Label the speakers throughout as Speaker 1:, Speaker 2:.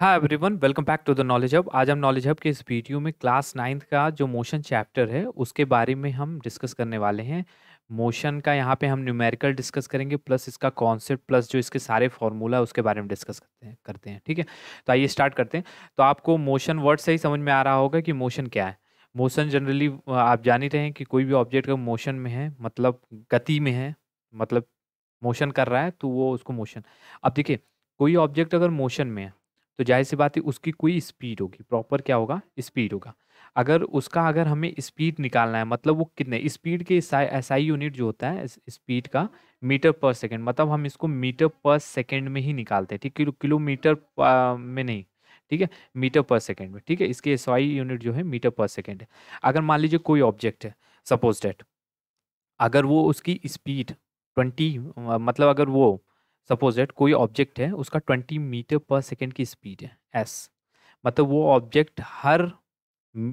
Speaker 1: हाँ everyone welcome back to the knowledge hub आज हम नॉलेज हब के इस वीडियो में क्लास नाइन्थ का जो मोशन चैप्टर है उसके बारे में हम डिस्कस करने वाले हैं मोशन का यहाँ पे हम न्यूमेरिकल डिस्कस करेंगे प्लस इसका कॉन्सेप्ट प्लस जो इसके सारे फॉर्मूला उसके बारे में डिस्कस करते हैं करते हैं ठीक है तो आइए स्टार्ट करते हैं तो आपको मोशन वर्ड से ही समझ में आ रहा होगा कि मोशन क्या है मोशन जनरली आप जान ही रहे हैं कि कोई भी ऑब्जेक्ट का मोशन में है मतलब गति में है मतलब मोशन कर रहा है तो वो उसको मोशन अब देखिए कोई ऑब्जेक्ट अगर मोशन में है तो जाहिर सी बात है उसकी कोई स्पीड होगी प्रॉपर क्या होगा स्पीड होगा अगर उसका अगर हमें स्पीड निकालना है मतलब वो कितने स्पीड के एस आई यूनिट जो होता है स्पीड का मीटर पर सेकेंड मतलब हम इसको मीटर पर सेकेंड में ही निकालते हैं ठीक किलोमीटर में नहीं ठीक है मीटर पर सेकेंड में ठीक है इसके एस आई यूनिट जो है मीटर पर सेकेंड है अगर मान लीजिए कोई ऑब्जेक्ट है सपोज डेट अगर वो उसकी स्पीड ट्वेंटी मतलब अगर वो सपोजेट कोई ऑब्जेक्ट है उसका ट्वेंटी मीटर पर सेकेंड की स्पीड है एस मतलब वो ऑब्जेक्ट हर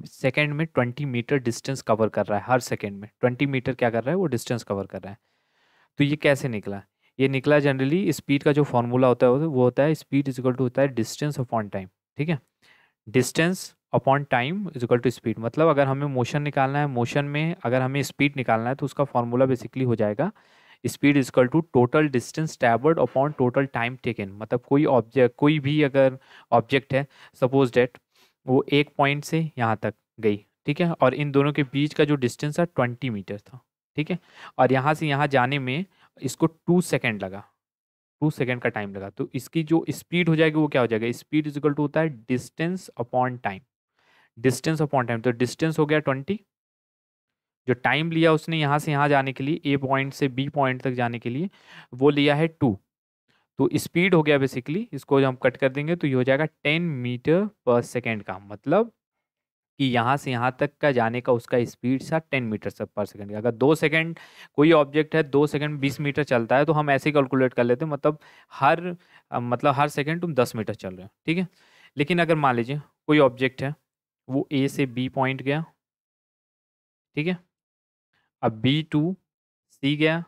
Speaker 1: सेकेंड में ट्वेंटी मीटर डिस्टेंस कवर कर रहा है हर सेकेंड में ट्वेंटी मीटर क्या कर रहा है वो डिस्टेंस कवर कर रहा है तो ये कैसे निकला ये निकला जनरली स्पीड का जो फॉर्मूला होता है वो होता है स्पीड इज इक्वल टू होता है डिस्टेंस अपॉन टाइम ठीक है distance upon time is equal to speed मतलब अगर हमें मोशन निकालना है मोशन में अगर हमें स्पीड निकालना है तो उसका फॉर्मूला बेसिकली हो जाएगा speed is equal to total distance travelled upon total time taken मतलब कोई ऑब्जेक्ट कोई भी अगर ऑब्जेक्ट है सपोज डेट वो एक पॉइंट से यहाँ तक गई ठीक है और इन दोनों के बीच का जो डिस्टेंस था ट्वेंटी मीटर था ठीक है और यहाँ से यहाँ जाने में इसको टू सेकेंड लगा टू सेकेंड का टाइम लगा तो इसकी जो स्पीड हो जाएगी वो क्या हो जाएगा स्पीड इजिकल टू होता है distance upon time distance upon time तो डिस्टेंस हो गया ट्वेंटी जो टाइम लिया उसने यहाँ से यहाँ जाने के लिए ए पॉइंट से बी पॉइंट तक जाने के लिए वो लिया है टू तो स्पीड हो गया बेसिकली इसको जब हम कट कर देंगे तो ये हो जाएगा टेन मीटर पर सेकेंड का मतलब कि यहाँ से यहाँ तक का जाने का उसका स्पीड था टेन मीटर सब पर सेकेंड अगर दो सेकेंड कोई ऑब्जेक्ट है दो सेकेंड बीस मीटर चलता है तो हम ऐसे कैलकुलेट कर लेते हैं मतलब हर मतलब हर सेकेंड तुम दस मीटर चल रहे हो ठीक है लेकिन अगर मान लीजिए कोई ऑब्जेक्ट है वो ए से बी पॉइंट गया ठीक है अब बी टू सी गया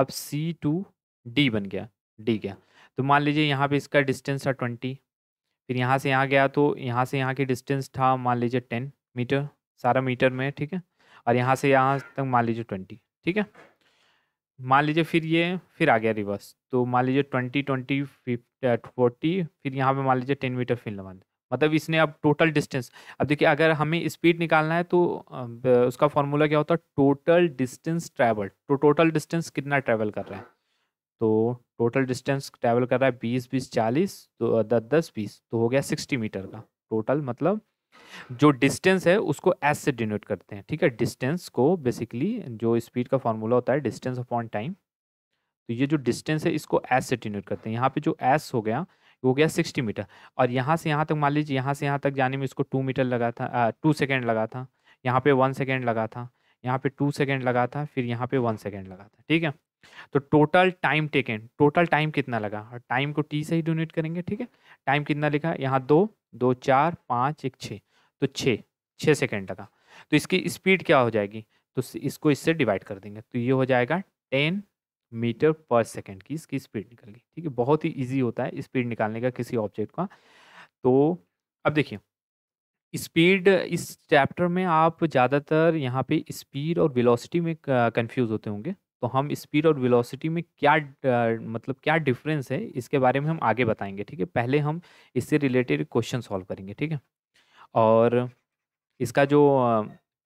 Speaker 1: अब सी टू डी बन गया डी गया तो मान लीजिए यहाँ पे इसका डिस्टेंस था ट्वेंटी फिर यहाँ से यहाँ गया तो यहाँ से यहाँ की डिस्टेंस था मान लीजिए टेन मीटर सारा मीटर में ठीक है और यहाँ से यहाँ तक मान लीजिए ट्वेंटी ठीक है मान लीजिए फिर ये फिर आ गया रिवर्स तो मान लीजिए ट्वेंटी ट्वेंटी फिफ्ट फोर्टी फिर यहाँ पे मान लीजिए टेन मीटर फिर लगा मतलब इसने अब टोटल डिस्टेंस अब देखिए अगर हमें स्पीड निकालना है तो उसका फॉर्मूला क्या होता है टोटल डिस्टेंस ट्रैवल तो टोटल डिस्टेंस कितना ट्रैवल कर रहा है तो टोटल डिस्टेंस ट्रैवल कर रहा है बीस बीस चालीस तो दस दस बीस तो हो गया सिक्सटी मीटर का टोटल मतलब जो डिस्टेंस है उसको एस से डिनोट करते हैं ठीक है डिस्टेंस को बेसिकली जो स्पीड का फॉर्मूला होता है डिस्टेंस अपॉन टाइम तो ये जो डिस्टेंस है इसको एस से डिनोट करते हैं यहाँ पे जो एस हो गया हो गया सिक्सटी मीटर और यहाँ से यहाँ तक मान लीजिए यहाँ से यहाँ तक जाने में इसको टू मीटर लगा था टू सेकेंड लगा था यहाँ पे वन सेकेंड लगा था यहाँ पे टू सेकेंड लगा था फिर यहाँ पे वन सेकेंड लगा था ठीक है तो total time taken total time कितना लगा और टाइम को टी से ही डोनेट करेंगे ठीक है टाइम कितना लिखा यहाँ दो दो चार पाँच एक छः तो छः छः सेकेंड लगा तो इसकी स्पीड क्या हो जाएगी तो इसको इससे डिवाइड कर देंगे तो ये हो जाएगा टेन मीटर पर सेकेंड की इसकी स्पीड निकल गई ठीक है बहुत ही ईजी होता है स्पीड निकालने का किसी ऑब्जेक्ट का तो अब देखिए स्पीड इस चैप्टर में आप ज़्यादातर यहाँ पे स्पीड और वेलोसिटी में कंफ्यूज होते होंगे तो हम स्पीड और वेलोसिटी में क्या मतलब क्या डिफरेंस है इसके बारे में हम आगे बताएंगे ठीक है पहले हम इससे रिलेटेड क्वेश्चन सॉल्व करेंगे ठीक है और इसका जो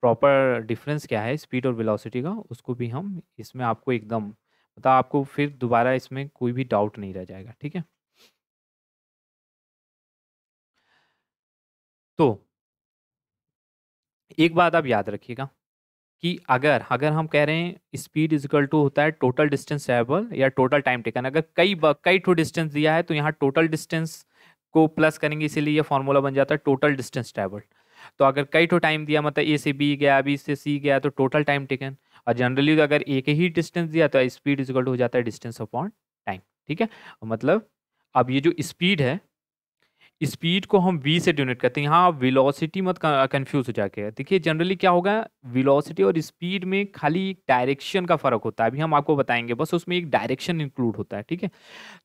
Speaker 1: प्रॉपर डिफरेंस क्या है स्पीड और वेलोसिटी का उसको भी हम इसमें आपको एकदम तो आपको फिर दोबारा इसमें कोई भी डाउट नहीं रह जाएगा ठीक है तो एक बात आप याद रखिएगा कि अगर अगर हम कह रहे हैं स्पीड इजिकल टू होता है टोटल डिस्टेंस ट्रेवल या टोटल टाइम टेकन अगर कई कई टू डिस्टेंस दिया है तो यहाँ टोटल डिस्टेंस को प्लस करेंगे इसीलिए ये फॉर्मूला बन जाता है टोटल डिस्टेंस ट्रेवल तो अगर कई टू टाइम दिया मतलब ए से बी गया बी से सी गया तो टोटल टाइम टेकन और जनरली अगर एक ही डिस्टेंस दिया तो स्पीड इजगल हो जाता है डिस्टेंस अपॉन टाइम ठीक है मतलब अब ये जो स्पीड है स्पीड को हम वी से डोनेट करते हैं यहाँ विलोसिटी मत कन्फ्यूज हो जाके देखिए जनरली क्या होगा विलोसिटी और स्पीड में खाली डायरेक्शन का फ़र्क होता है अभी हम आपको बताएंगे बस उसमें एक डायरेक्शन इंक्लूड होता है ठीक है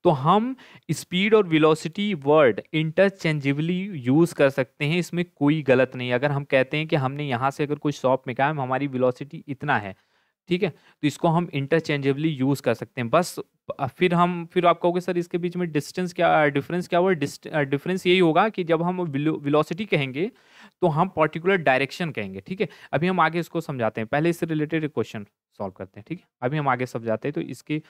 Speaker 1: तो हम स्पीड और विलोसिटी वर्ड इंटरचेंजिबली यूज़ कर सकते हैं इसमें कोई गलत नहीं अगर हम कहते हैं कि हमने यहाँ से अगर कोई शॉप में कहा हमारी विलोसिटी इतना है ठीक है तो इसको हम इंटरचेंजेबली यूज़ कर सकते हैं बस फिर हम फिर आप कहोगे सर इसके बीच में डिस्टेंस क्या डिफरेंस क्या हुआ डिफरेंस यही होगा कि जब हम विलोसिटी कहेंगे तो हम पर्टिकुलर डायरेक्शन कहेंगे ठीक है अभी हम आगे इसको समझाते हैं पहले इससे रिलेटेड क्वेश्चन सॉल्व करते हैं ठीक है अभी हम आगे समझाते हैं तो इसके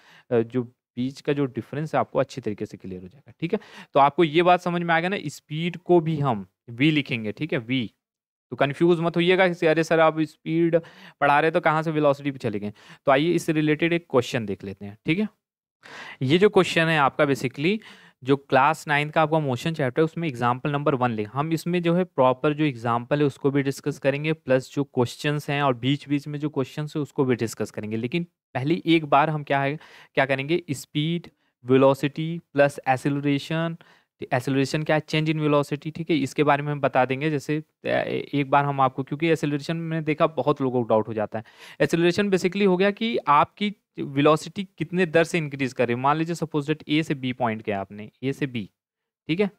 Speaker 1: जो बीच का जो डिफरेंस है आपको अच्छी तरीके से क्लियर हो जाएगा ठीक है तो आपको ये बात समझ में आ गया ना स्पीड को भी हम वी लिखेंगे ठीक है वी तो कन्फ्यूज मत होइएगा कि अरे सर आप स्पीड पढ़ा रहे तो कहाँ से वेलोसिटी पे चले गए तो आइए इससे रिलेटेड एक क्वेश्चन देख लेते हैं ठीक है ये जो क्वेश्चन है आपका बेसिकली जो क्लास नाइन्थ का आपका मोशन चैप्टर है उसमें एग्जाम्पल नंबर वन ले हम इसमें जो है प्रॉपर जो एग्जाम्पल है उसको भी डिस्कस करेंगे प्लस जो क्वेश्चंस हैं और बीच बीच में जो क्वेश्चंस है उसको भी डिस्कस करेंगे लेकिन पहली एक बार हम क्या है क्या करेंगे speed velocity plus acceleration acceleration क्या है चेंज इन वेलोसिटी ठीक है इसके बारे में हम बता देंगे जैसे एक बार हम आपको क्योंकि एसेलरेशन में देखा बहुत लोगों को डाउट हो जाता है एसेलरेशन बेसिकली हो गया कि आपकी वेलोसिटी कितने दर से इंक्रीज करे मान लीजिए सपोज डेट ए से बी पॉइंट किया आपने ए से बी ठीक है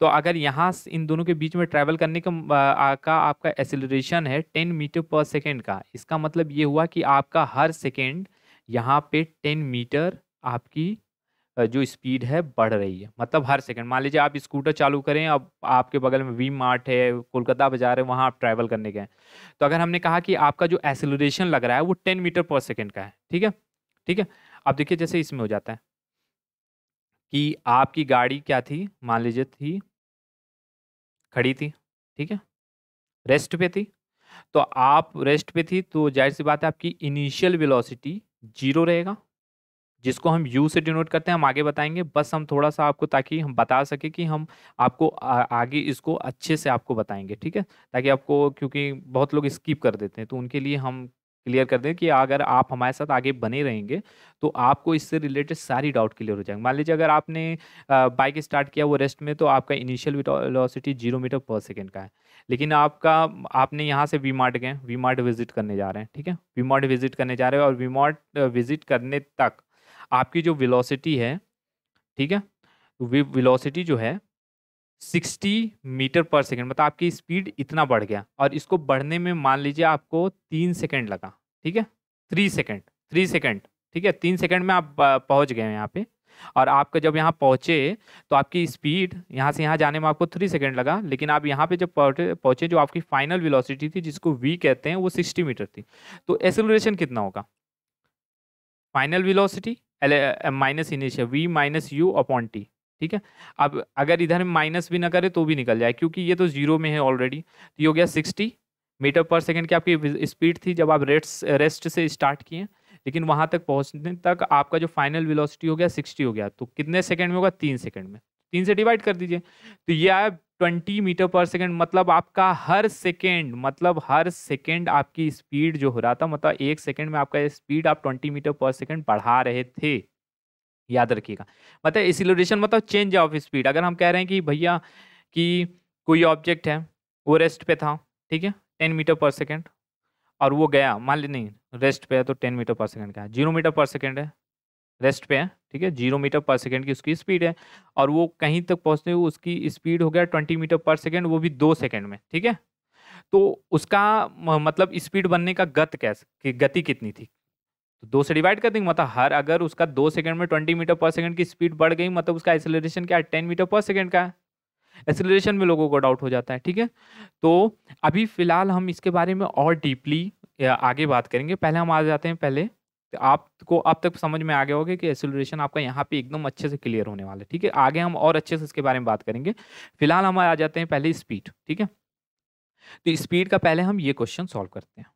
Speaker 1: तो अगर यहाँ इन दोनों के बीच में ट्रैवल करने का, आ, का आपका एसेलरेशन है टेन मीटर पर सेकेंड का इसका मतलब ये हुआ कि आपका हर सेकेंड यहाँ पे टेन मीटर आपकी जो स्पीड है बढ़ रही है मतलब हर सेकंड मान लीजिए आप स्कूटर चालू करें अब आपके बगल में वी मार्ट है कोलकाता बाजार है वहाँ आप ट्रैवल करने गए तो अगर हमने कहा कि आपका जो एसेलोरेशन लग रहा है वो टेन मीटर पर सेकेंड का है ठीक है ठीक है अब देखिए जैसे इसमें हो जाता है कि आपकी गाड़ी क्या थी मान लीजिए थी खड़ी थी ठीक है रेस्ट पे थी तो आप रेस्ट पे थी तो जाहिर सी बात है आपकी इनिशियल वेलोसिटी जीरो रहेगा जिसको हम यू से डिनोट करते हैं हम आगे बताएंगे बस हम थोड़ा सा आपको ताकि हम बता सके कि हम आपको आ, आगे इसको अच्छे से आपको बताएंगे ठीक है ताकि आपको क्योंकि बहुत लोग स्किप कर देते हैं तो उनके लिए हम क्लियर कर दें कि अगर आप हमारे साथ आगे बने रहेंगे तो आपको इससे रिलेटेड सारी डाउट क्लियर हो जाएंगे मान लीजिए अगर आपने बाइक स्टार्ट किया वो रेस्ट में तो आपका इनिशियल वेलोसिटी जीरो मीटर पर सेकेंड का है लेकिन आपका आपने यहाँ से वी मार्ट गए वी मार्ट विजिट करने जा रहे हैं ठीक है वी मार्ट विजिट करने जा रहे हैं और वी मार्ट विजिट करने तक आपकी जो विलोसिटी है ठीक है तो विलोसिटी जो है 60 मीटर पर सेकेंड मतलब आपकी स्पीड इतना बढ़ गया और इसको बढ़ने में मान लीजिए आपको तीन सेकेंड लगा ठीक है थ्री सेकेंड थ्री सेकेंड ठीक है तीन सेकेंड में आप पहुंच गए यहाँ पे और आपका जब यहाँ पहुँचे तो आपकी स्पीड यहाँ से यहाँ जाने में आपको थ्री सेकेंड लगा लेकिन आप यहाँ पे जब पहुँचे जो आपकी फाइनल वेलोसिटी थी जिसको वी कहते हैं वो सिक्सटी मीटर थी तो एसेलरेशन कितना होगा final velocity minus initial V minus U upon T ठीक है अब अगर इधर माइनस भी ना करें तो भी निकल जाए क्योंकि ये तो जीरो में है ऑलरेडी तो ये हो गया सिक्सटी मीटर पर सेकेंड की आपकी स्पीड थी जब आप रेस्ट रेस्ट से स्टार्ट किए लेकिन वहाँ तक पहुँचने तक आपका जो फाइनल वेलोसिटी हो गया सिक्सटी हो गया तो कितने सेकंड में होगा तीन सेकंड में तीन से डिवाइड कर दीजिए तो ये आया ट्वेंटी मीटर पर सेकेंड मतलब आपका हर सेकेंड मतलब हर सेकेंड आपकी स्पीड जो हो रहा था मतलब एक सेकेंड में आपका स्पीड आप ट्वेंटी मीटर पर सेकेंड बढ़ा रहे थे याद रखिएगा मतलब एसिलोरेशन मतलब चेंज ऑफ स्पीड अगर हम कह रहे हैं कि भैया कि कोई ऑब्जेक्ट है वो रेस्ट पे था ठीक है टेन मीटर पर सेकेंड और वो गया मान ली नहीं रेस्ट पे है तो टेन मीटर पर सेकेंड का जीरो मीटर पर सेकेंड है रेस्ट पे है ठीक है जीरो मीटर पर सेकेंड की उसकी स्पीड है और वो कहीं तक पहुँचते हुए उसकी स्पीड हो गया ट्वेंटी मीटर पर सेकेंड वो भी दो सेकेंड में ठीक है तो उसका मतलब स्पीड बनने का गत कैसे कि गति कितनी थी तो दो से डिवाइड कर देंगे मतलब हर अगर उसका दो सेकंड में ट्वेंटी मीटर पर सेकंड की स्पीड बढ़ गई मतलब उसका एक्सेलरेशन क्या है टेन मीटर पर सेकंड का है एक्सेलरेशन में लोगों को डाउट हो जाता है ठीक है तो अभी फिलहाल हम इसके बारे में और डीपली आगे बात करेंगे पहले हम आ जाते हैं पहले आपको आप तक समझ में आ गया होगा कि एसोलेशन आपका यहाँ पे एकदम अच्छे से क्लियर होने वाला है ठीक है आगे हम और अच्छे से इसके बारे में बात करेंगे फिलहाल हम आ जाते हैं पहले स्पीड ठीक है तो स्पीड का पहले हम ये क्वेश्चन सॉल्व करते हैं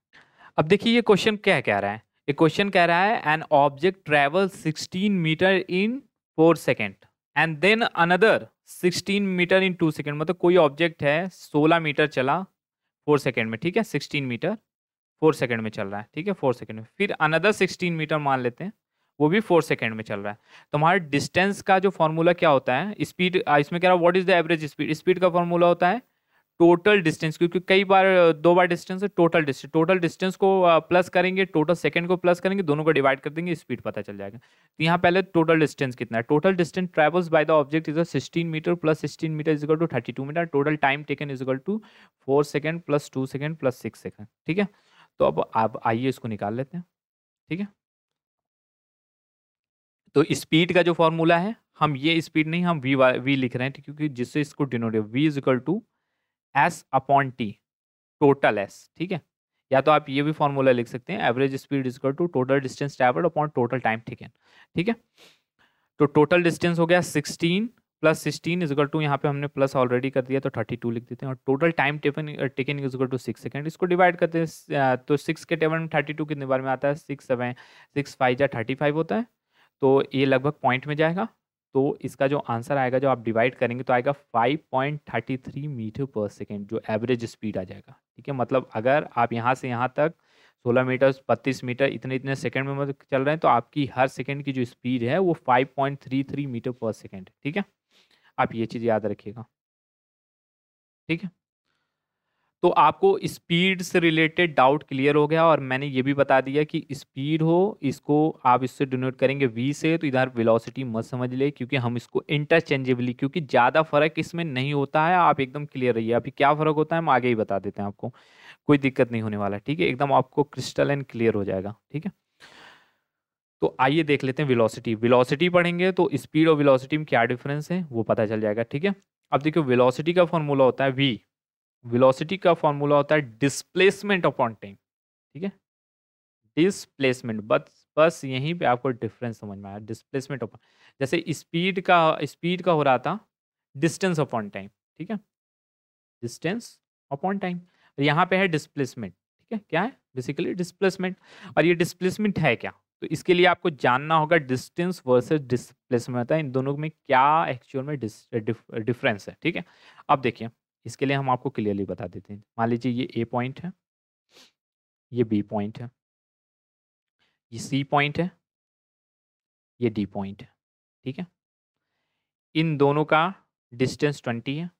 Speaker 1: अब देखिए ये क्वेश्चन क्या कह रहा है ये क्वेश्चन कह रहा है an object travel sixteen metre in four second and then another sixteen metre in two second मतलब कोई ऑब्जेक्ट है सोलह मीटर चला फोर सेकेंड में ठीक है सिक्सटीन मीटर फोर सेकेंड में चल रहा है ठीक है फोर सेकेंड में फिर अनदर सिक्सटीन मीटर मान लेते हैं वो भी फोर सेकेंड में चल रहा है तो डिस्टेंस का जो फॉर्मूला क्या होता है स्पीड इसमें कह रहा है what is the average speed speed का फॉर्मूला होता है टोटल डिस्टेंस क्योंकि कई बार दो बार डिस्टेंस है टोटल डिस्टेंस टोटल डिस्टेंस को प्लस करेंगे टोटल सेकंड को प्लस करेंगे दोनों को डिवाइड कर देंगे स्पीड पता चल जाएगा तो यहाँ पहले टोटल डिस्टेंस कितना है total distance travels by the object is sixteen metre plus sixteen metre is to thirty two metre total time taken is to four second plus two second plus six second ठीक है तो अब आप आइए इसको निकाल लेते हैं ठीक है तो स्पीड का जो फॉर्मूला है हम ये स्पीड नहीं हम वी वी लिख रहे हैं क्योंकि जिससे इसको denote V is equal to S upon T total S ठीक है या तो आप ये भी फॉर्मूला लिख सकते हैं average speed is equal to total distance travel upon total time ठीक है ठीक है तो टोटल डिस्टेंस हो गया sixteen plus sixteen is equal to यहाँ पे हमने प्लस ऑलरेडी कर दिया तो थर्टी टू लिख देते हैं और total time taken taken is equal to six second इसको डिवाइड करते हैं तो सिक्स के टेबल में थर्टी टू कितने बार में आता है सिक्स सेवन सिक्स फाइव या थर्टी फाइव होता है तो ये लगभग पॉइंट में जाएगा तो इसका जो आंसर आएगा जो आप डिवाइड करेंगे तो आएगा थ्री मीटर पर सेकेंड जो एवरेज स्पीड आ जाएगा ठीक है मतलब अगर आप यहाँ से यहाँ तक सोलह मीटर बत्तीस मीटर इतने इतने सेकेंड में मतलब चल रहे हैं तो आपकी हर सेकेंड की जो स्पीड है वो फाइव मीटर पर सेकेंड ठीक है आप ये चीज़ याद रखिएगा ठीक है तो आपको स्पीड से रिलेटेड डाउट क्लियर हो गया और मैंने ये भी बता दिया कि स्पीड हो इसको आप इससे डोनेट करेंगे वी से तो इधर वेलोसिटी मत समझ ले क्योंकि हम इसको इंटरचेंजेबली क्योंकि ज़्यादा फर्क इसमें नहीं होता है आप एकदम क्लियर रहिए अभी क्या फ़र्क होता है हम आगे ही बता देते हैं आपको कोई दिक्कत नहीं होने वाला ठीक है एकदम आपको क्रिस्टल एंड क्लियर हो जाएगा ठीक है तो आइए देख लेते हैं विलोसिटी विलोसिटी पढ़ेंगे तो स्पीड और विलोसिटी में क्या डिफरेंस है वो पता चल जाएगा ठीक है अब देखियो विलोसिटी का फॉर्मूला होता है वी विलोसिटी का फॉर्मूला होता है डिस्प्लेसमेंट अपॉन टाइम ठीक है डिस्प्लेसमेंट बस बस यहीं पे आपको डिफरेंस समझ में आया डिस्प्लेसमेंट अपॉन जैसे स्पीड का स्पीड का हो रहा था डिस्टेंस अपॉन टाइम ठीक है डिस्टेंस अपॉन टाइम यहाँ पे है डिस्प्लेसमेंट ठीक है क्या है बेसिकली डिस्प्लेसमेंट और ये डिस्प्लेसमेंट है क्या तो इसके लिए आपको जानना होगा डिस्टेंस वर्सेस डिस्प्लेसमेंट है इन दोनों में क्या एक्चुअल में डिफरेंस है ठीक है अब देखिए इसके लिए हम आपको क्लियरली बता देते हैं मान लीजिए ये ए पॉइंट है ये बी पॉइंट है ये सी पॉइंट है ये डी पॉइंट है ठीक है इन दोनों का डिस्टेंस ट्वेंटी है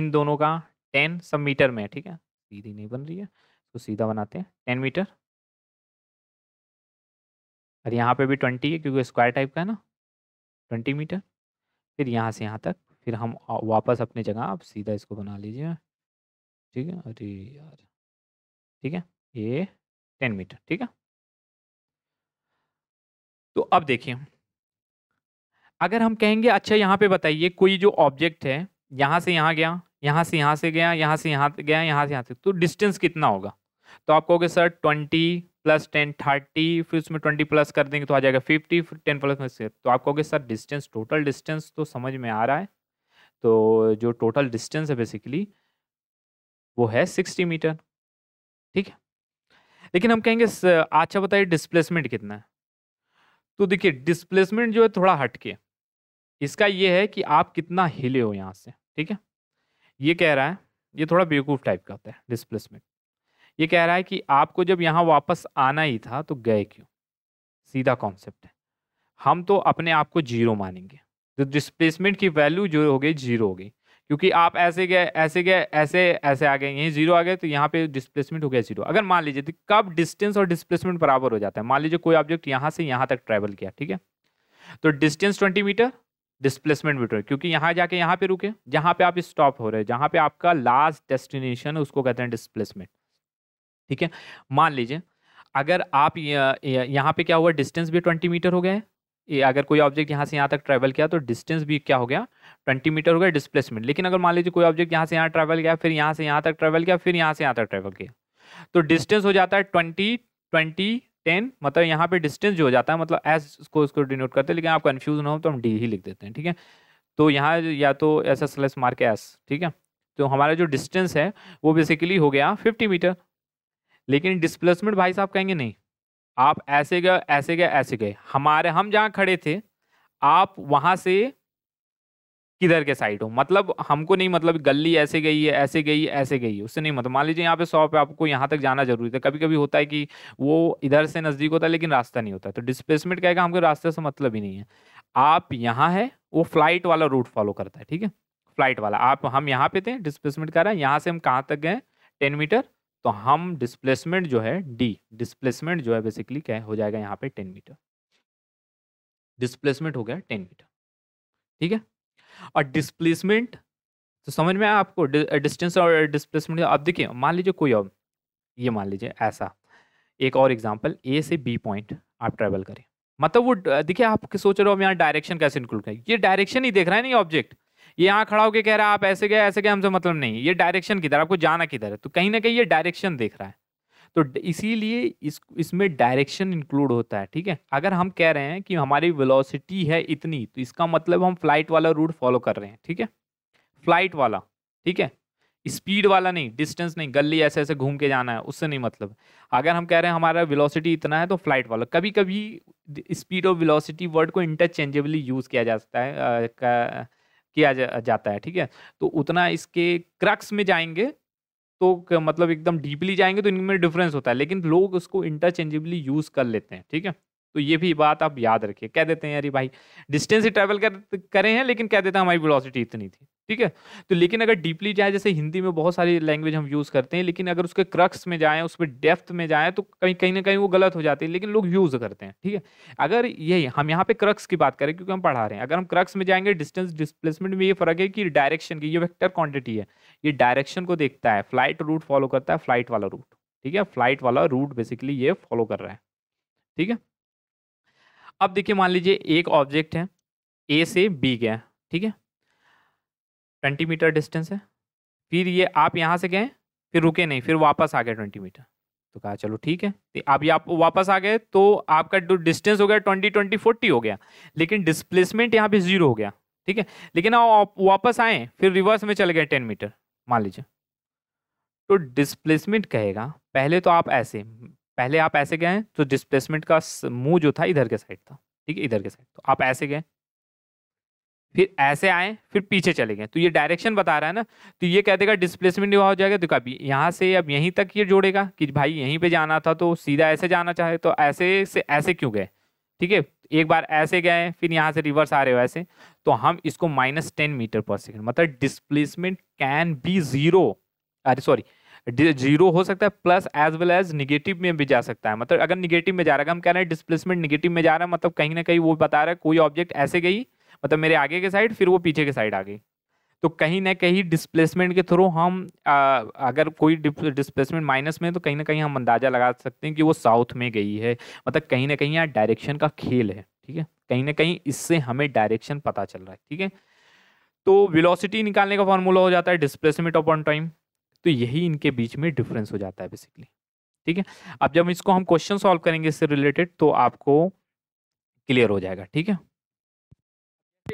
Speaker 1: इन दोनों का टेन सब मीटर में है ठीक है सीधी नहीं बन रही है तो सीधा बनाते हैं टेन मीटर और यहाँ पे भी ट्वेंटी है क्योंकि स्क्वायर टाइप का है ना ट्वेंटी मीटर फिर यहाँ से यहाँ तक फिर हम वापस अपनी जगह आप सीधा इसको बना लीजिए ठीक है अरे यार ठीक है ये टेन मीटर ठीक है तो अब देखिए अगर हम कहेंगे अच्छा यहाँ पे बताइए कोई जो ऑब्जेक्ट है यहाँ से यहाँ गया यहाँ से यहाँ से गया यहाँ से यहाँ गया यहाँ से यहाँ तक तो डिस्टेंस कितना होगा तो आप कहोगे sir twenty plus ten thirty फिर उसमें ट्वेंटी प्लस कर देंगे तो आ जाएगा फिफ्टी फिर टेन प्लस में से तो आप कहोगे सर डिस्टेंस टोटल डिस्टेंस तो समझ में आ रहा है तो जो टोटल डिस्टेंस है बेसिकली वो है सिक्सटी मीटर ठीक है लेकिन हम कहेंगे अच्छा बताइए डिस्प्लेसमेंट कितना है तो देखिए डिस्प्लेसमेंट जो है थोड़ा हटके इसका ये है कि आप कितना हिले हो यहाँ से ठीक है ये कह रहा है ये थोड़ा बेवकूफ़ टाइप का होता है डिस्प्लेसमेंट ये कह रहा है कि आपको जब यहाँ वापस आना ही था तो गए क्यों सीधा कॉन्सेप्ट है हम तो अपने आप को जीरो मानेंगे तो डिस्प्लेसमेंट की वैल्यू जो हो गई जीरो हो गई क्योंकि आप ऐसे गए ऐसे गए ऐसे ऐसे आ गए यहीं जीरो आ गए तो यहाँ पे डिस्प्लेसमेंट हो गया जीरो अगर मान लीजिए तो कब डिस्टेंस और डिस्प्लेसमेंट बराबर हो जाता है मान लीजिए कोई ऑब्जेक्ट यहाँ से यहाँ तक ट्रैवल किया ठीक है तो distance twenty metre displacement metre क्योंकि यहाँ जाके यहाँ पे रुके जहाँ पे आप स्टॉप हो रहे हैं जहाँ पे आपका लास्ट डेस्टिनेशन है उसको कहते हैं डिस्प्लेसमेंट ठीक है मान लीजिए अगर आप यहाँ पे क्या हुआ डिस्टेंस भी ट्वेंटी मीटर हो गया है ये अगर कोई ऑब्जेक्ट यहाँ से यहाँ तक ट्रैवल किया तो डिस्टेंस भी क्या हो गया ट्वेंटी मीटर हो गया डिस्प्लेसमेंट लेकिन अगर मान लीजिए कोई ऑब्जेक्ट यहाँ से यहाँ ट्रैवल किया फिर यहाँ से यहाँ तक ट्रैवल किया फिर यहाँ से यहाँ तक ट्रैवल किया तो डिस्टेंस हो जाता है ट्वेंटी ट्वेंटी टेन मतलब यहाँ पर डिस्टेंस जो हो जाता है मतलब एस को इसको डिनोट करते हैं लेकिन आप कन्फ्यूज ना हो तो हम डी ही लिख देते हैं ठीक है तो यहाँ या तो S S L S mark S ठीक है तो हमारा जो डिस्टेंस है वो बेसिकली हो गया फिफ्टी मीटर लेकिन डिस्प्लेसमेंट भाई साहब कहेंगे नहीं आप ऐसे गए ऐसे गए ऐसे गए हमारे हम जहाँ खड़े थे आप वहाँ से किधर के साइड हो मतलब हमको नहीं मतलब गली ऐसे गई है ऐसे गई है ऐसे गई है उससे नहीं मतलब मान लीजिए यहाँ पे शॉप है आपको यहाँ तक जाना जरूरी था कभी कभी होता है कि वो इधर से नज़दीक होता है लेकिन रास्ता नहीं होता तो डिस्प्लेसमेंट कहेगा हमको रास्ते से मतलब ही नहीं है आप यहाँ है वो फ्लाइट वाला रूट फॉलो करता है ठीक है फ्लाइट वाला आप हम यहाँ पे थे डिस्प्लेसमेंट कर रहे हैं यहाँ से हम कहाँ तक गए टेन मीटर तो हम डिस्प्लेसमेंट जो है डी डिस्प्लेसमेंट जो है बेसिकली क्या हो जाएगा यहाँ पे टेन मीटर डिस्प्लेसमेंट हो गया टेन मीटर ठीक है और डिस्प्लेसमेंट तो समझ में आया आपको डिस्टेंस और डिस्प्लेसमेंट आप देखिए मान लीजिए कोई और ये मान लीजिए ऐसा एक और एग्जाम्पल ए से बी पॉइंट आप ट्रेवल करें मतलब वो देखिए आप सोच रहे हो हम यहाँ डायरेक्शन कैसे इंक्लूड करें ये डायरेक्शन ही देख रहा है ना ऑब्जेक्ट ये यहाँ खड़ा होकर कह रहा है आप ऐसे गए ऐसे गए हमसे मतलब नहीं ये डायरेक्शन किधर आपको जाना किधर है तो कहीं ना कहीं ये डायरेक्शन देख रहा है तो इसीलिए इस इसमें डायरेक्शन इंक्लूड होता है ठीक है अगर हम कह रहे हैं कि हमारी वेलोसिटी है इतनी तो इसका मतलब हम फ्लाइट वाला रूट फॉलो कर रहे हैं ठीक है फ्लाइट वाला ठीक है स्पीड वाला नहीं डिस्टेंस नहीं गली ऐसे ऐसे घूम के जाना है उससे नहीं मतलब अगर हम कह रहे हैं हमारा विलोसिटी इतना है तो फ्लाइट वाला कभी कभी स्पीड और विलोसिटी वर्ड को इंटरचेंजेबली यूज़ किया जा सकता है किया जा, जाता है ठीक है तो उतना इसके क्रक्स में जाएंगे तो मतलब एकदम डीपली जाएंगे तो इनमें डिफरेंस होता है लेकिन लोग उसको इंटरचेंजेबली यूज़ कर लेते हैं ठीक है तो ये भी बात आप याद रखिए कह देते हैं अरे भाई डिस्टेंस ही ट्रैवल कर करें हैं लेकिन कह देते हैं हमारी वेलोसिटी इतनी थी ठीक है तो लेकिन अगर डीपली जाए जैसे हिंदी में बहुत सारी लैंग्वेज हम यूज़ करते हैं लेकिन अगर उसके क्रक्स में जाएँ उस पर डेफ्थ में जाएँ तो कहीं कहीं ना कहीं वो गलत हो जाती है लेकिन लोग यूज़ करते हैं ठीक है अगर यही हम यहाँ पे क्रक्स की बात करें क्योंकि हम पढ़ा रहे हैं अगर हम क्रक्स में जाएंगे डिस्टेंस डिस्प्लेसमेंट में ये फ़र्क है कि डायरेक्शन की ये वेक्टर क्वान्टिटी है ये डायरेक्शन को देखता है फ्लाइट रूट फॉलो करता है फ्लाइट वाला रूट ठीक है फ्लाइट वाला रूट बेसिकली ये फॉलो कर रहा है ठीक है अब देखिए मान लीजिए एक ऑब्जेक्ट है ए से बी गया ठीक है ट्वेंटी मीटर डिस्टेंस है फिर ये आप यहाँ से गए फिर रुके नहीं फिर वापस आ गए ट्वेंटी मीटर तो कहा चलो ठीक है तो अब आप वापस आ गए तो आपका जो डिस्टेंस हो गया ट्वेंटी ट्वेंटी फोर्टी हो गया लेकिन डिस्प्लेसमेंट यहाँ पे जीरो हो गया ठीक है लेकिन आप वापस आए फिर रिवर्स में चले गए टेन मीटर मान लीजिए तो डिस्प्लेसमेंट कहेगा पहले तो आप ऐसे पहले आप ऐसे गए तो डिस्प्लेसमेंट का मुंह जो था इधर के साइड था ठीक है इधर के साइड तो आप ऐसे गए फिर ऐसे आए फिर पीछे चले गए तो ये डायरेक्शन बता रहा है ना तो ये कह देगा डिस्प्लेसमेंट हो जाएगा तो कभी यहाँ से अब यहीं तक ये जोड़ेगा कि भाई यहीं पे जाना था तो सीधा ऐसे जाना चाहे तो ऐसे से ऐसे क्यों गए ठीक है एक बार ऐसे गए फिर यहाँ से रिवर्स आ रहे हो ऐसे तो हम इसको माइनस टेन मीटर पर सेकेंड मतलब डिस्प्लेसमेंट कैन बी ज़ीरो अरे सॉरी जीरो हो सकता है plus as well as negative में भी जा सकता है मतलब अगर निगेटिव में जा रहा है हम कह रहे हैं डिस्प्लेसमेंट निगेटिव में जा रहा है मतलब कहीं ना कहीं वो बता रहा है कोई ऑब्जेक्ट ऐसे गई मतलब मेरे आगे के साइड फिर वो पीछे के साइड आ गई तो कहीं ना कहीं डिस्प्लेसमेंट के थ्रू हम आ, अगर कोई डिस्प्लेसमेंट माइनस में तो कहीं ना कहीं हम अंदाज़ा लगा सकते हैं कि वो साउथ में गई है मतलब कहीं ना कहीं यहाँ डायरेक्शन का खेल है ठीक है कहीं ना कहीं इससे हमें डायरेक्शन पता चल रहा है ठीक है तो वेलोसिटी निकालने का फॉर्मूला हो जाता है डिस्प्लेसमेंट अपॉन टाइम तो यही इनके बीच में डिफरेंस हो जाता है बेसिकली ठीक है अब जब इसको हम क्वेश्चन सॉल्व करेंगे इससे रिलेटेड तो आपको क्लियर हो जाएगा ठीक है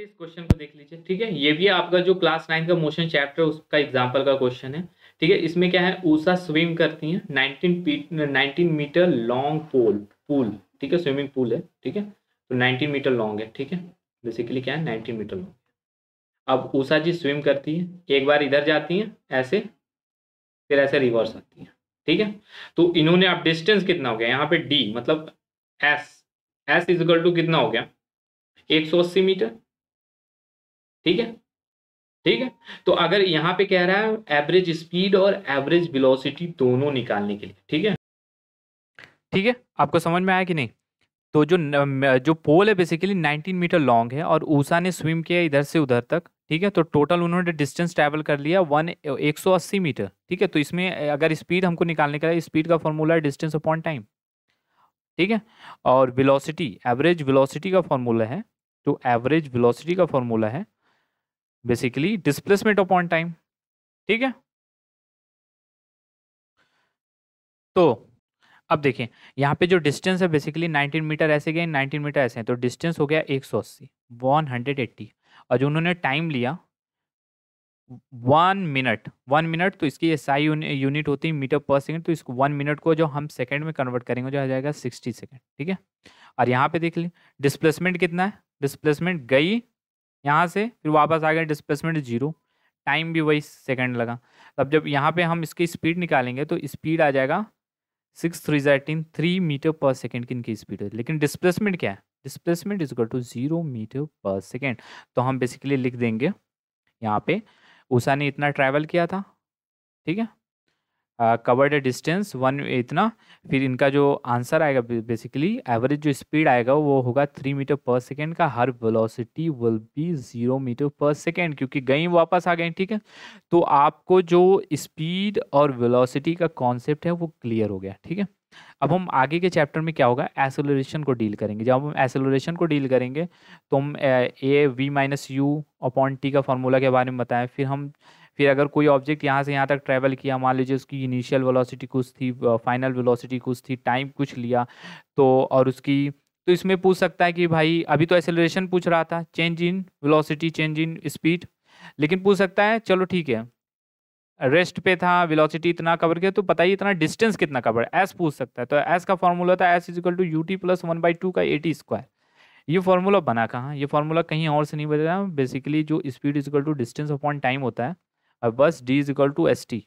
Speaker 1: इस क्वेश्चन को देख लीजिए ठीक है ये भी आपका जो क्लास नाइन का मोशन चैप्टर उसका एग्जाम्पल का क्वेश्चन है ठीक है इसमें क्या है ऊषा स्विम करती है nineteen nineteen metre long pole pool ठीक है स्विमिंग पूल है ठीक है तो नाइनटीन मीटर लॉन्ग है ठीक है बेसिकली क्या है नाइनटीन मीटर लॉन्ग अब ऊषा जी स्विम करती है एक बार इधर जाती है ऐसे फिर ऐसे रिवर्स आती है ठीक है तो इन्होंने आप डिस्टेंस कितना हो गया यहाँ पे डी मतलब एस एस इजल टू कितना हो गया एक सौ अस्सी मीटर ठीक है ठीक है तो अगर यहाँ पे कह रहा है एवरेज स्पीड और एवरेज वेलोसिटी दोनों निकालने के लिए ठीक है ठीक है आपको समझ में आया कि नहीं तो जो जो पोल है बेसिकली 19 मीटर लॉन्ग है और ऊषा ने स्विम किया इधर से उधर तक ठीक है तो टोटल उन्होंने डिस्टेंस ट्रैवल कर लिया वन एक सौ अस्सी मीटर ठीक है तो इसमें अगर स्पीड हमको निकालने का है स्पीड का फॉर्मूला है डिस्टेंस अपॉन टाइम ठीक है और वेलोसिटी एवरेज वेलोसिटी का फॉर्मूला है तो एवरेज वेलोसिटी का फॉर्मूला है बेसिकली डिस्प्लेसमेंट अपॉन टाइम ठीक है तो अब देखें यहाँ पे जो डिस्टेंस है बेसिकली 19 मीटर ऐसे गए 19 मीटर ऐसे हैं तो डिस्टेंस हो गया 180 180 और जो उन्होंने टाइम लिया वन मिनट वन मिनट तो इसकी एसआई यूनिट होती है मीटर पर सेकंड तो इसको वन मिनट को जो हम सेकंड में कन्वर्ट करेंगे जो आ जाएगा सिक्सटी सेकंड ठीक है और यहाँ पे देख ली डिस्प्लेसमेंट कितना है डिस्प्लेसमेंट गई यहाँ से फिर वापस आ गया डिस्प्लेसमेंट जीरो टाइम भी वही सेकेंड लगा अब जब यहाँ पे हम इसकी स्पीड निकालेंगे तो स्पीड आ जाएगा सिक्स थ्री जैटीन थ्री मीटर पर सेकेंड की इनकी स्पीड है लेकिन डिस्प्लेसमेंट क्या है displacement is equal to zero metre पर सेकेंड तो हम बेसिकली लिख देंगे यहाँ पे उषा ने इतना ट्रैवल किया था ठीक है कवर्ड डिस्टेंस वन इतना फिर इनका जो आंसर आएगा बेसिकली एवरेज जो स्पीड आएगा वो होगा थ्री मीटर पर सेकेंड का हर velocity will be zero metre पर सेकेंड क्योंकि गई वापस आ गए ठीक है तो आपको जो स्पीड और वेलोसिटी का कॉन्सेप्ट है वो क्लियर हो गया ठीक है अब हम आगे के चैप्टर में क्या होगा एसोलोरेशन को डील करेंगे जब हम एसोलोरेशन को डील करेंगे तो हम A V minus U upon T का फार्मूला के बारे में बताएं फिर हम फिर अगर कोई ऑब्जेक्ट यहाँ से यहाँ तक ट्रैवल किया मान लीजिए उसकी इनिशियल वेलोसिटी कुछ थी फाइनल वेलोसिटी कुछ थी टाइम कुछ लिया तो और उसकी तो इसमें पूछ सकता है कि भाई अभी तो एसेलरेशन पूछ रहा था change in velocity change in speed लेकिन पूछ सकता है चलो ठीक है रेस्ट पे था वेलोसिटी इतना कवर किया तो बताइए इतना डिस्टेंस कितना कवर है एस पूछ सकता है तो एस का फॉर्मूला था S is equal to U T plus one by two का ए टी स्क्वायर ये फॉर्मूला बना कहाँ ये फॉर्मूला कहीं और से नहीं बना बेसिकली जो speed is equal to distance upon time होता है बस D is equal to S T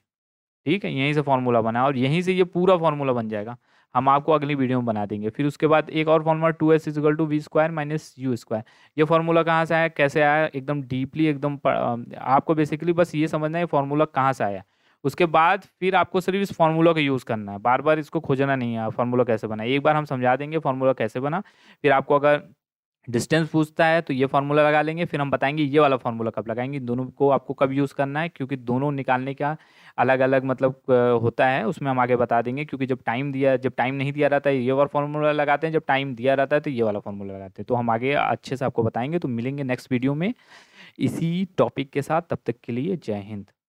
Speaker 1: ठीक है यहीं से फॉर्मूला बना और यहीं से ये पूरा फॉर्मूला बन जाएगा हम आपको अगली वीडियो में बना देंगे फिर उसके बाद एक और formula two S is equal to V square minus U square ये फॉर्मूला कहाँ से आया कैसे आया एकदम डीपली एकदम आपको बेसिकली बस ये समझना है फॉर्मूला कहाँ से आया उसके बाद फिर आपको सिर्फ इस फार्मूला का यूज़ करना है बार बार इसको खोजना नहीं है फार्मूला कैसे बना एक बार हम समझा देंगे फार्मूला कैसे बना फिर आपको अगर डिस्टेंस पूछता है तो ये फार्मूला लगा लेंगे फिर हम बताएंगे ये वाला फार्मूला कब लगाएंगे दोनों को आपको कब यूज़ करना है क्योंकि दोनों निकालने का अलग अलग मतलब होता है उसमें हम आगे बता देंगे क्योंकि जब टाइम दिया जब टाइम नहीं दिया रहता है ये वाला फार्मूला लगाते हैं जब टाइम दिया रहता है तो ये वाला फार्मूला लगाते हैं तो हम आगे अच्छे से आपको बताएंगे तो मिलेंगे नेक्स्ट वीडियो में इसी टॉपिक के साथ तब तक के लिए जय हिंद